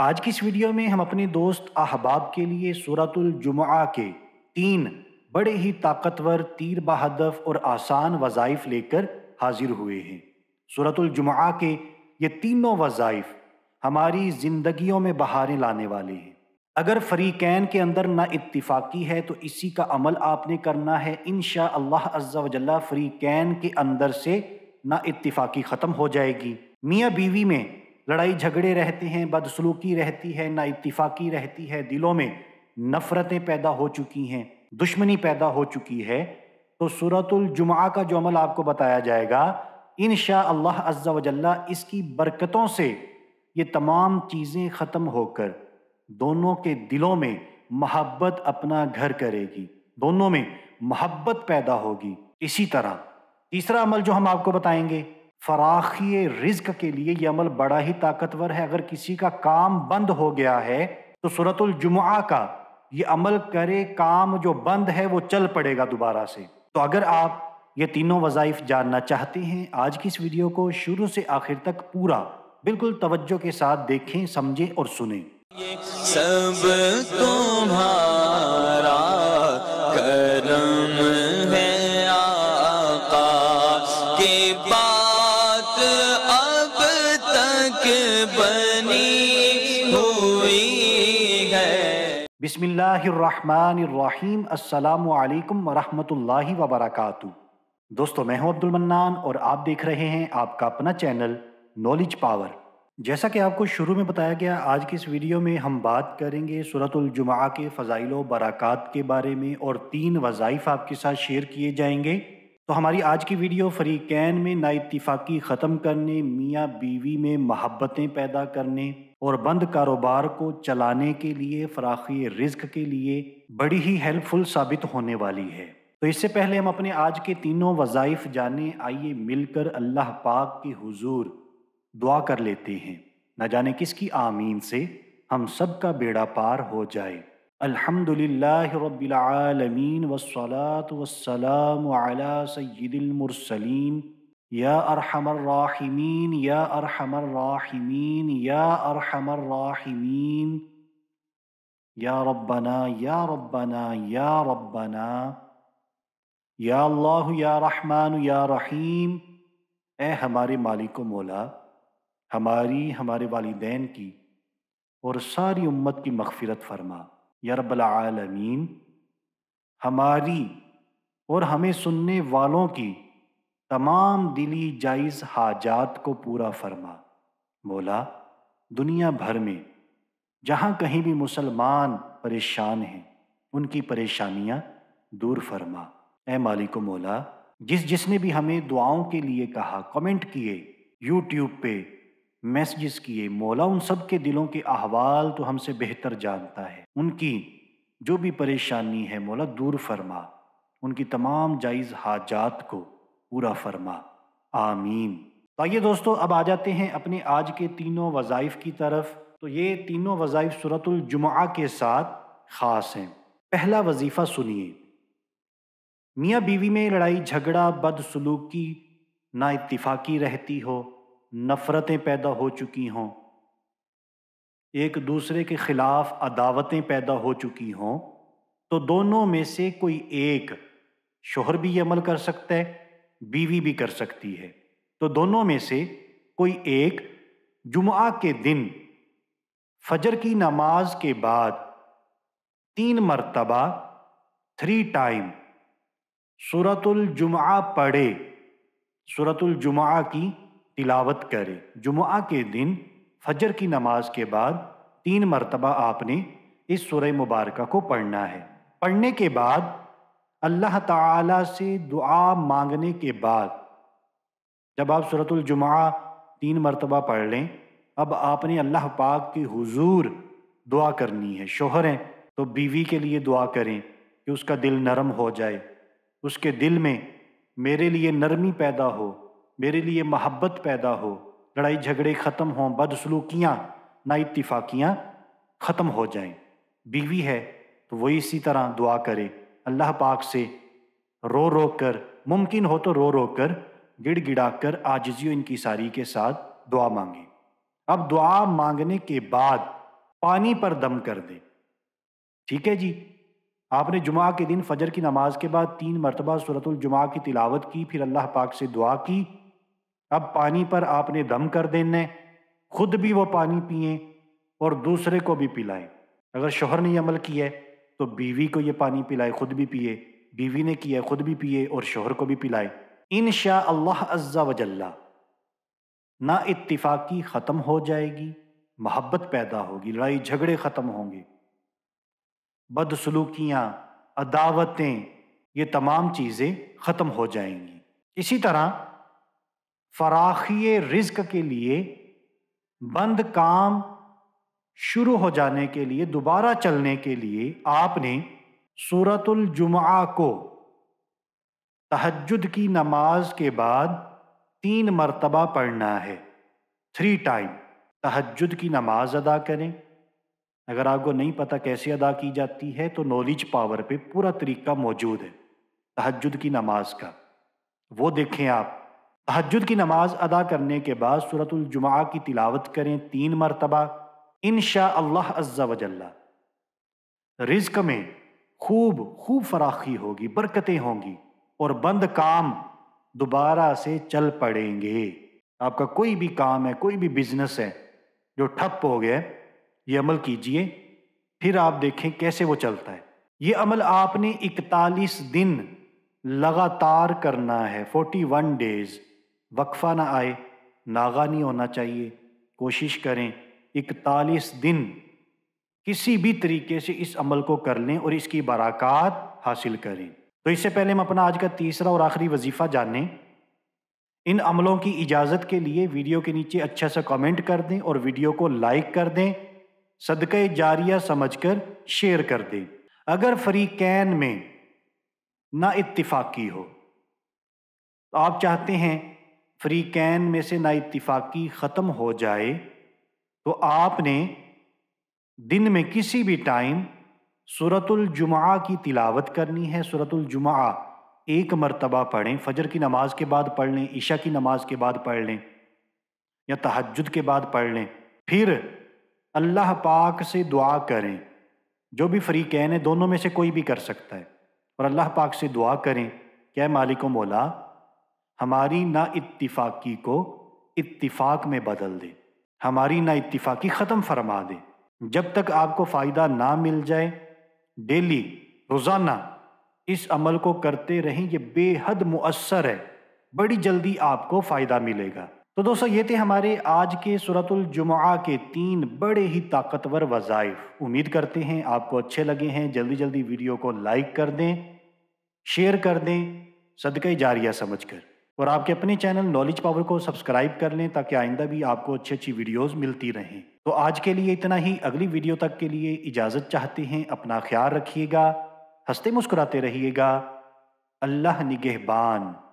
आज की इस वीडियो में हम अपने दोस्त अहबाब के लिए सूरतुल जुमा के तीन बड़े ही ताकतवर तीर बहादफ और आसान वज़ाइफ लेकर हाजिर हुए हैं सूरतुल जुमा के ये तीनों वज़ाइफ हमारी ज़िंदगियों में बहारें लाने वाले हैं अगर फरीकैन के अंदर ना इत्तिफाकी है तो इसी का अमल आपने करना है इन शाह अज्जा फरीकैन के अंदर से ना इत्तिफाकी ख़त्म हो जाएगी मियाँ बीवी में लड़ाई झगड़े रहते हैं बदसलूकी रहती है ना इतफाक़ी रहती है दिलों में नफ़रतें पैदा हो चुकी हैं दुश्मनी पैदा हो चुकी है तो सूरतुल जुमा का जो अमल आपको बताया जाएगा इन अल्लाह अज्जा वजल्ला इसकी बरकतों से ये तमाम चीज़ें ख़त्म होकर दोनों के दिलों में महब्बत अपना घर करेगी दोनों में महब्बत पैदा होगी इसी तरह तीसरा अमल जो हम आपको बताएंगे फराखी रिज्क के लिए यह अमल बड़ा ही ताकतवर है अगर किसी का काम बंद हो गया है तो सूरतुल जुमा का ये अमल करे काम जो बंद है वो चल पड़ेगा दोबारा से तो अगर आप ये तीनों वज़ाइफ जानना चाहते हैं आज की इस वीडियो को शुरू से आखिर तक पूरा बिल्कुल तवज्जो के साथ देखें समझें और सुने सब तुम्हारा बिसमीम् अल्लाम वरहमतुल्लाहि वबरकू दोस्तों मैं हूं अब्दुल मन्नान और आप देख रहे हैं आपका अपना चैनल नॉलेज पावर जैसा कि आपको शुरू में बताया गया आज की इस वीडियो में हम बात करेंगे सूरतुलजुमा के फ़जाइल बरक़ात के बारे में और तीन वज़ाइफ आपके साथ शेयर किए जाएंगे तो हमारी आज की वीडियो फरीकैन में नाइतफाक़ी ख़त्म करने मियाँ बीवी में मोहब्बतें पैदा करने और बंद कारोबार को चलाने के लिए फराखी रिज्क के लिए बड़ी ही हेल्पफुल साबित होने वाली है तो इससे पहले हम अपने आज के तीनों वज़ाइफ जाने आइए मिलकर अल्लाह पाक के हुजूर दुआ कर लेते हैं न जाने किसकी आमीन से हम सब का बेड़ा पार हो जाए अल्हम्दुलिल्लाह रब्बिल आलमीन वस्सलातु या अरहमर राहिमीन या अरहमर राहिमीन या अरहमर राहिमीन या रब्बना या रब्बना या रब्बना या अल्लाह या रहमान या रहीम ए हमारे मालिक मौला हमारी हमारे वालदेन की और सारी उम्मत की मगफिरत फरमा या रब्बालमीन हमारी और हमें सुनने वालों की तमाम दिली जायज़ हाजात को पूरा फरमा बोला दुनिया भर में जहाँ कहीं भी मुसलमान परेशान हैं उनकी परेशानियाँ दूर फरमा ए मालिक मोला जिस जिसने भी हमें दुआओं के लिए कहा कमेंट किए यूट्यूब पे मैसेजेस किए मौला उन सब के दिलों के अहवाल तो हमसे बेहतर जानता है उनकी जो भी परेशानी है मौला दूर फरमा उनकी तमाम जायज़ हाजात को पूरा फरमा आमीन तो आइए दोस्तों अब आ जाते हैं अपने आज के तीनों वज़ाइफ की तरफ तो ये तीनों वज़ाइफ सूरतुलजुमा के साथ ख़ास हैं पहला वजीफ़ा सुनिए मियाँ बीवी में लड़ाई झगड़ा बदसलूकी ना इतफाक़ी रहती हो नफ़रतें पैदा हो चुकी हों एक दूसरे के ख़िलाफ़ अदावतें पैदा हो चुकी हों तो दोनों में से कोई एक शोहर भी ये अमल कर सकता है बीवी भी कर सकती है तो दोनों में से कोई एक जुमा के दिन फजर की नमाज के बाद तीन मरतबा थ्री टाइम सूरतुलजुमा पढ़े जुमा की तिलावत करे जुमा के दिन फजर की नमाज के बाद तीन मरतबा आपने इस सुरह मुबारक को पढ़ना है पढ़ने के बाद अल्लाह ताला से दुआ मांगने के बाद जब आप सूरतुलजुमा तीन मरतबा पढ़ लें अब आपने अल्लाह पाक के हुजूर दुआ करनी है शोहर हैं तो बीवी के लिए दुआ करें कि उसका दिल नरम हो जाए उसके दिल में मेरे लिए नरमी पैदा हो मेरे लिए मोहब्बत पैदा हो लड़ाई झगड़े ख़त्म हों बदसलूकियाँ ना इतफाक़ियाँ ख़त्म हो जाएं बीवी है तो वही इसी तरह दुआ करें अल्लाह पाक से रो रो कर मुमकिन हो तो रो रो कर गिड़ गिड़ा कर आजिजियो इनकी सारी के साथ दुआ मांगे अब दुआ मांगने के बाद पानी पर दम कर दे ठीक है जी आपने जुमा के दिन फजर की नमाज के बाद तीन मरतबा जुमा की तिलावत की फिर अल्लाह पाक से दुआ की अब पानी पर आपने दम कर देने खुद भी वो पानी पिए और दूसरे को भी पिलाएं अगर शोहर ने अमल किया है तो बीवी को ये पानी पिलाए खुद भी पिए बीवी ने किया खुद भी पिए और शोहर को भी पिलाए इन शाह अल्लाह अज्जा वजल्ला ना इतफाकी ख़त्म हो जाएगी मोहब्बत पैदा होगी लड़ाई झगड़े ख़त्म होंगे बदसलूकियाँ अदावतें ये तमाम चीज़ें ख़त्म हो जाएंगी इसी तरह फराखी रिज्क के लिए बंद काम शुरू हो जाने के लिए दोबारा चलने के लिए आपने सूरतुल जुमा को तहजद की नमाज के बाद तीन मरतबा पढ़ना है थ्री टाइम तहजद की नमाज अदा करें अगर आपको नहीं पता कैसे अदा की जाती है तो नॉलेज पावर पे पूरा तरीका मौजूद है तहजद की नमाज का वो देखें आप तहजद की नमाज अदा करने के बाद सूरतुल जुमा की तिलावत करें तीन मरतबा इन अल्लाह अज्जा वजल्ला रिज्क में खूब खूब फराखी होगी बरकतें होंगी और बंद काम दोबारा से चल पड़ेंगे आपका कोई भी काम है कोई भी बिजनेस है जो ठप हो गया ये अमल कीजिए फिर आप देखें कैसे वो चलता है ये अमल आपने 41 दिन लगातार करना है 41 डेज वक्फा ना आए नागा नहीं होना चाहिए कोशिश करें इकतालीस दिन किसी भी तरीके से इस अमल को कर लें और इसकी बराकत हासिल करें तो इससे पहले हम अपना आज का तीसरा और आखिरी वजीफ़ा जानें इन अमलों की इजाज़त के लिए वीडियो के नीचे अच्छा सा कमेंट कर दें और वीडियो को लाइक कर दें सदक़ जारिया समझकर शेयर कर दें अगर फरीकैन में ना इत्तिफाकी हो तो आप चाहते हैं कैन में से ना इत्तिफाकी ख़त्म हो जाए तो आपने दिन में किसी भी टाइम सूरतुल जुमा की तिलावत करनी है सूरतुल जुमा एक मरतबा पढ़ें फजर की नमाज के बाद पढ़ लें ईशा की नमाज के बाद पढ़ लें या तहजद के बाद पढ़ लें फिर अल्लाह पाक से दुआ करें जो भी फ्री कहन है दोनों में से कोई भी कर सकता है और अल्लाह पाक से दुआ करें क्या मालिक मौला हमारी ना इत्तिफाकी को इत्तिफाक में बदल दें हमारी ना इतफाक़ी ख़त्म फरमा दे जब तक आपको फ़ायदा ना मिल जाए डेली रोज़ाना इस अमल को करते रहें ये बेहद मुअसर है बड़ी जल्दी आपको फ़ायदा मिलेगा तो दोस्तों ये थे हमारे आज के सूरतुलजुमा के तीन बड़े ही ताकतवर वज़ाइफ उम्मीद करते हैं आपको अच्छे लगे हैं जल्दी जल्दी वीडियो को लाइक कर दें शेयर कर दें सदक़ जारिया समझ कर और आपके अपने चैनल नॉलेज पावर को सब्सक्राइब कर लें ताकि आइंदा भी आपको अच्छी अच्छी वीडियोस मिलती रहें तो आज के लिए इतना ही अगली वीडियो तक के लिए इजाज़त चाहते हैं अपना ख्याल रखिएगा हंसते मुस्कुराते रहिएगा अल्लाह निगहबान